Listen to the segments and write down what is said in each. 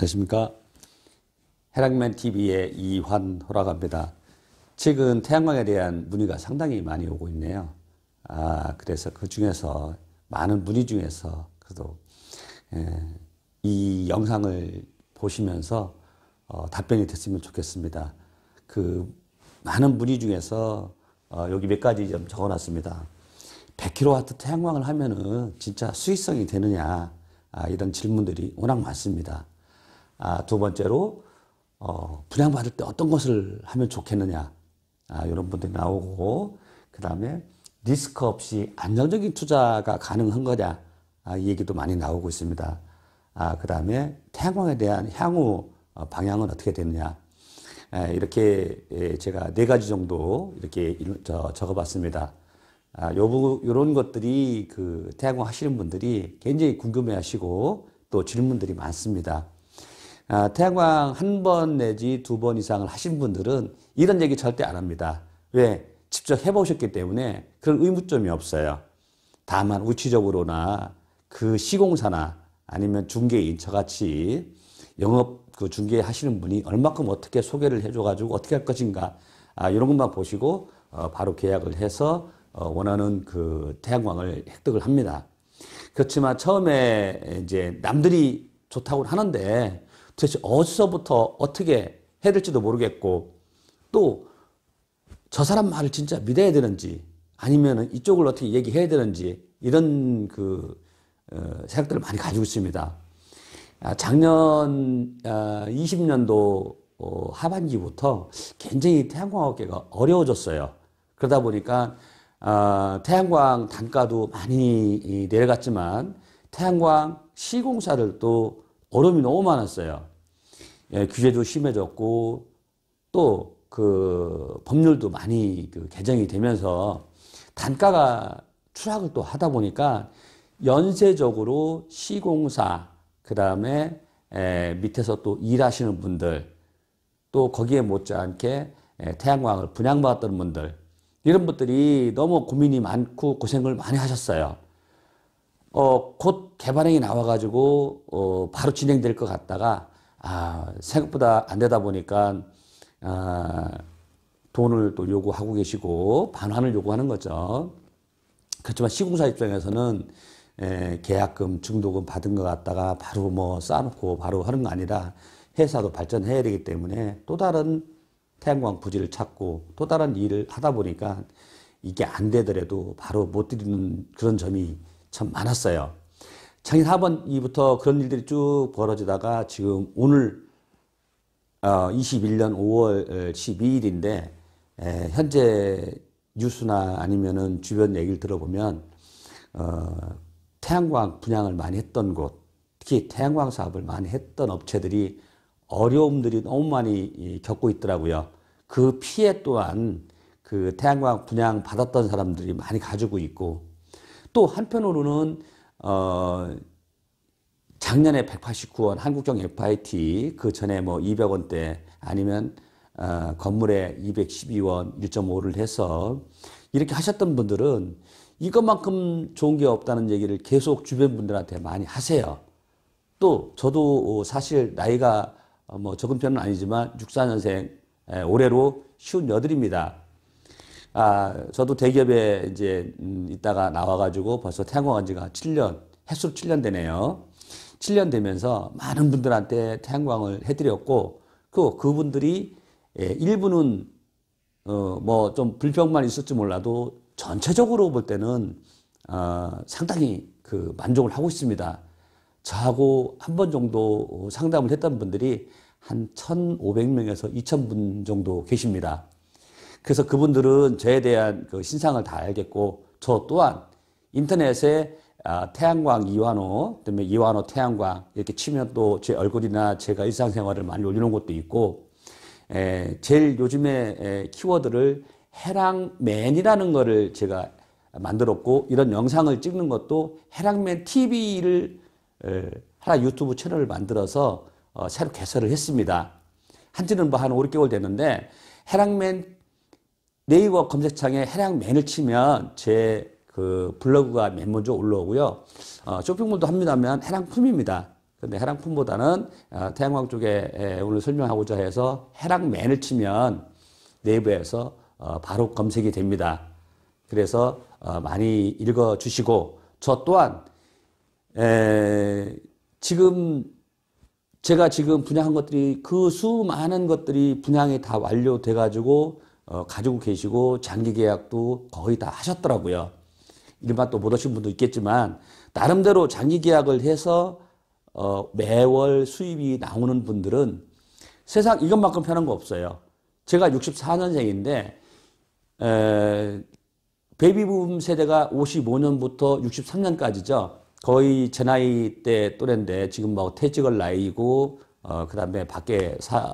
안녕하십니까. 해랑맨 TV의 이환호라고 합니다. 최근 태양광에 대한 문의가 상당히 많이 오고 있네요. 아, 그래서 그 중에서 많은 문의 중에서 그래도 에, 예, 이 영상을 보시면서 어, 답변이 됐으면 좋겠습니다. 그 많은 문의 중에서 어, 여기 몇 가지 좀 적어놨습니다. 100kW 태양광을 하면은 진짜 수익성이 되느냐 아, 이런 질문들이 워낙 많습니다. 아, 두 번째로 어, 분양받을 때 어떤 것을 하면 좋겠느냐 아, 이런 분들이 나오고 그 다음에 리스크 없이 안정적인 투자가 가능한 거냐 아, 이 얘기도 많이 나오고 있습니다. 아, 그 다음에 태양광에 대한 향후 어, 방향은 어떻게 되느냐 아, 이렇게 제가 네 가지 정도 이렇게 적어봤습니다. 아, 요 요런 것들이 그 태양광 하시는 분들이 굉장히 궁금해 하시고 또 질문들이 많습니다. 아, 태양광 한 번 내지 두 번 이상을 하신 분들은 이런 얘기 절대 안 합니다. 왜? 직접 해보셨기 때문에 그런 의무점이 없어요. 다만 우치적으로나 그 시공사나 아니면 중개인처 같이 영업 그 중개 하시는 분이 얼마큼 어떻게 소개를 해줘가지고 어떻게 할 것인가 아, 이런 것만 보시고 어, 바로 계약을 해서 어, 원하는 그 태양광을 획득을 합니다. 그렇지만 처음에 이제 남들이 좋다고 하는데 도대체 어디서부터 어떻게 해야 될지도 모르겠고 또 저 사람 말을 진짜 믿어야 되는지 아니면 이쪽을 어떻게 얘기해야 되는지 이런 그 어, 생각들을 많이 가지고 있습니다. 아, 작년 20년도 아, 어, 하반기부터 굉장히 태양광업계가 어려워졌어요. 그러다 보니까 아, 태양광 단가도 많이 내려갔지만 태양광 시공사들도 어려움이 너무 많았어요. 예, 규제도 심해졌고 또 그 법률도 많이 그 개정이 되면서 단가가 추락을 또 하다 보니까 연쇄적으로 시공사 그 다음에 밑에서 또 일하시는 분들 또 거기에 못지않게 태양광을 분양받았던 분들 이런 분들이 너무 고민이 많고 고생을 많이 하셨어요. 어, 곧 개발행이 나와가지고 어, 바로 진행될 것 같다가 아, 생각보다 안 되다 보니까 아, 돈을 또 요구하고 계시고 반환을 요구하는 거죠. 그렇지만 시공사 입장에서는 에, 예, 계약금, 중도금 받은 것 같다가 바로 뭐 쌓아놓고 바로 하는 거 아니라 회사도 발전해야 되기 때문에 또 다른 태양광 부지를 찾고 또 다른 일을 하다 보니까 이게 안 되더라도 바로 못 드리는 그런 점이 참 많았어요. 창인 4번 이부터 그런 일들이 쭉 벌어지다가 지금 오늘 어, 21년 5월 12일인데 어, 에, 현재 뉴스나 아니면은 주변 얘기를 들어보면 어, 태양광 분양을 많이 했던 곳 특히 태양광 사업을 많이 했던 업체들이 어려움들이 너무 많이 겪고 있더라고요. 그 피해 또한 그 태양광 분양 받았던 사람들이 많이 가지고 있고 또 한편으로는 어, 작년에 189원 한국형 FIT 그 전에 뭐 200원대 아니면 어, 건물에 212원 1.5를 해서 이렇게 하셨던 분들은 이것만큼 좋은 게 없다는 얘기를 계속 주변 분들한테 많이 하세요. 또 저도 사실 나이가 어, 뭐 적은 편은 아니지만 64년생 올해로 58입니다. 아, 저도 대기업에 이제 음, 있다가 나와가지고 벌써 태양광한 지가 7년, 해수로 7년 되네요. 7년 되면서 많은 분들한테 태양광을 해드렸고, 그, 그분들이, 예, 일부는, 어, 뭐 좀 불평만 있을지 몰라도 전체적으로 볼 때는, 어, 상당히 그 만족을 하고 있습니다. 저하고 한 번 정도 상담을 했던 분들이 한 1,500명에서 2,000분 정도 계십니다. 그래서 그분들은 저에 대한 그 신상을 다 알겠고 저 또한 인터넷에 아, 태양광 이완호, 그다음에 이완호 태양광 이렇게 치면 또 제 얼굴이나 제가 일상생활을 많이 올리는 것도 있고 에, 제일 요즘에 에, 키워드를 해랑맨이라는 거를 제가 만들었고 이런 영상을 찍는 것도 해랑맨 TV를 에, 하나 유튜브 채널을 만들어서 어, 새로 개설을 했습니다. 한지는 뭐한 5, 6개월 됐는데 해랑맨 네이버 검색창에 해랑 맨을 치면 제 그 블로그가 맨 먼저 올라오고요. 어, 쇼핑몰도 합니다만 해랑품입니다. 근데 해랑품보다는 어, 태양광 쪽에 에, 오늘 설명하고자 해서 해랑맨을 치면 네이버에서 어, 바로 검색이 됩니다. 그래서 어, 많이 읽어주시고 저 또한 에, 지금 제가 지금 분양한 것들이 그 수많은 것들이 분양이 다 완료돼 가지고 어, 가지고 계시고 장기 계약도 거의 다 하셨더라고요. 일반 또 못하신 분도 있겠지만 나름대로 장기 계약을 해서 어, 매월 수입이 나오는 분들은 세상 이것만큼 편한 거 없어요. 제가 64년생인데 에, 베이비붐 세대가 55년부터 63년까지죠. 거의 제 나이 때 또래인데 지금 뭐 퇴직을 나이고 어, 그다음에 밖에 사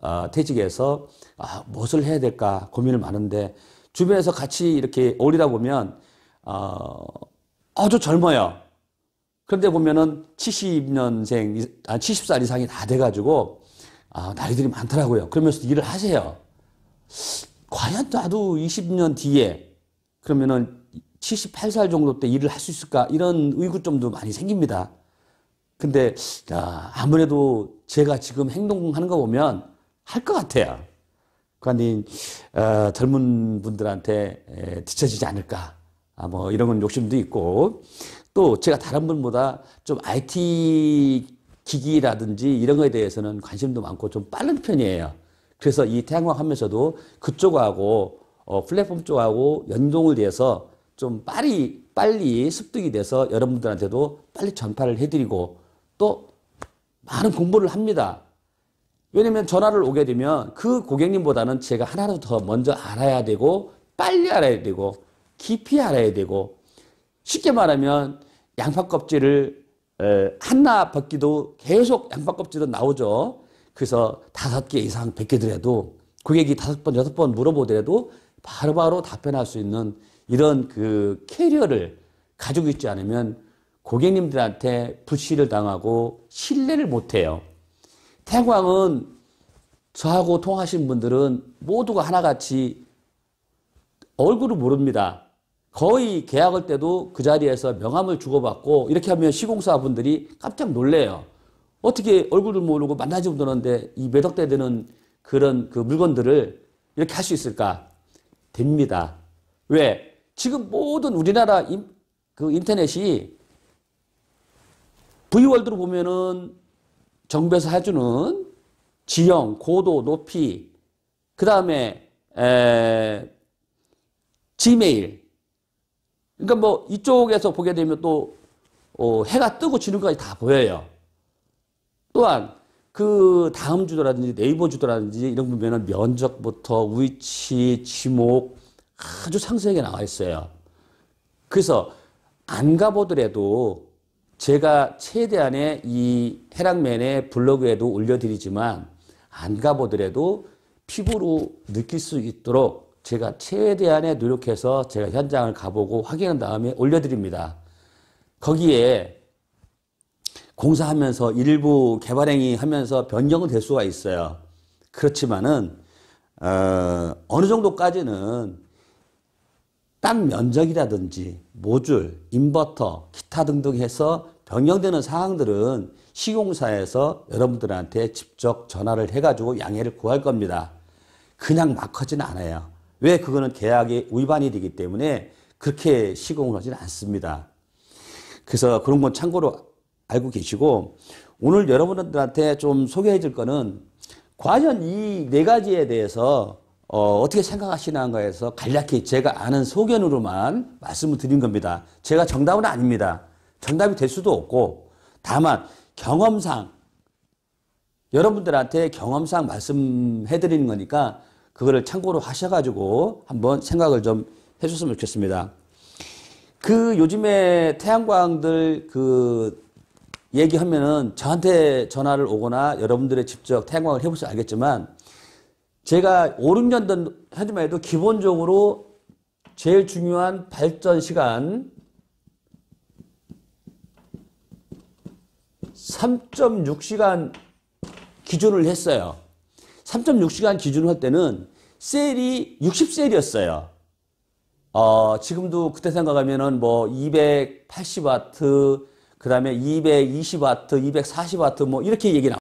어, 퇴직해서 아, 무엇을 해야 될까 고민을 많은데 주변에서 같이 이렇게 어울리다 보면 어, 아주 젊어요. 그런데 보면은 70년생, 아, 70살 이상이 다 돼가지고 아, 나이들이 많더라고요. 그러면서 일을 하세요. 과연 나도 20년 뒤에 그러면은 78살 정도 때 일을 할 수 있을까 이런 의구점도 많이 생깁니다. 근데 야, 아, 아무래도 제가 지금 행동하는 거 보면 할것 같아요. 그러 그러니까 어, 젊은 분들한테 뒤처지지 않을까. 아, 뭐 이런 건 욕심도 있고 또 제가 다른 분보다 좀 IT 기기라든지 이런 거에 대해서는 관심도 많고 좀 빠른 편이에요. 그래서 이 태양광 하면서도 그쪽하고 어, 플랫폼 쪽하고 연동을 해서 좀 빨리 빨리 습득이 돼서 여러분들한테도 빨리 전파를 해드리고 또 많은 공부를 합니다. 왜냐면 전화를 오게 되면 그 고객님보다는 제가 하나라도 더 먼저 알아야 되고 빨리 알아야 되고 깊이 알아야 되고 쉽게 말하면 양파 껍질을 하나 벗기도 계속 양파 껍질은 나오죠. 그래서 다섯 개 이상 벗겨더라도 고객이 다섯 번 여섯 번 물어보더라도 바로바로 바로 답변할 수 있는 이런 그 캐리어를 가지고 있지 않으면 고객님들한테 부시를 당하고 신뢰를 못해요. 태광은 저하고 통하신 분들은 모두가 하나같이 얼굴을 모릅니다. 거의 계약할 때도 그 자리에서 명함을 주고받고 이렇게 하면 시공사 분들이 깜짝 놀래요. 어떻게 얼굴을 모르고 만나지 못하는데 이 매덕대되는 그런 그 물건들을 이렇게 할 수 있을까? 됩니다. 왜? 지금 모든 우리나라 인, 그 인터넷이 V월드로 보면은 정부에서 해주는 지형, 고도, 높이, 그 다음에 지메일. 그러니까 뭐 이쪽에서 보게 되면 또 어, 해가 뜨고 지는 것까지 다 보여요. 또한 그 다음 주도라든지 네이버 주도라든지 이런 보면은 면적부터 위치, 지목 아주 상세하게 나와 있어요. 그래서 안 가보더라도 제가 최대한의 이 해랑맨의 블로그에도 올려드리지만 안 가보더라도 피부로 느낄 수 있도록 제가 최대한의 노력해서 제가 현장을 가보고 확인한 다음에 올려드립니다. 거기에 공사하면서 일부 개발행위 하면서 변경은 될 수가 있어요. 그렇지만은 어, 어느 정도까지는 딴 면적이라든지 모듈, 인버터, 기타 타 등등 해서 변경되는 사항들은 시공사에서 여러분들한테 직접 전화를 해가지고 양해를 구할 겁니다. 그냥 막 하진 않아요. 왜 그거는 계약의 위반이 되기 때문에 그렇게 시공을 하진 않습니다. 그래서 그런 건 참고로 알고 계시고 오늘 여러분들한테 좀 소개해 줄 거는 과연 이 네 가지에 대해서 어, 어떻게 생각하시는가해서 간략히 제가 아는 소견으로만 말씀을 드린 겁니다. 제가 정답은 아닙니다. 정답이 될 수도 없고 다만 경험상 여러분들한테 경험상 말씀해 드리는 거니까 그거를 참고로 하셔가지고 한번 생각을 좀 해줬으면 좋겠습니다. 그 요즘에 태양광들 그 얘기하면은 저한테 전화를 오거나 여러분들의 직접 태양광을 해보셔서 알겠지만 제가 5, 6년 전 하지만 해도 기본적으로 제일 중요한 발전 시간 3.6시간 기준을 했어요. 3.6시간 기준을 할 때는 셀이 60셀이었어요. 어, 지금도 그때 생각하면은 뭐 280와트, 그 다음에 220와트, 240와트 뭐 이렇게 얘기 나와요.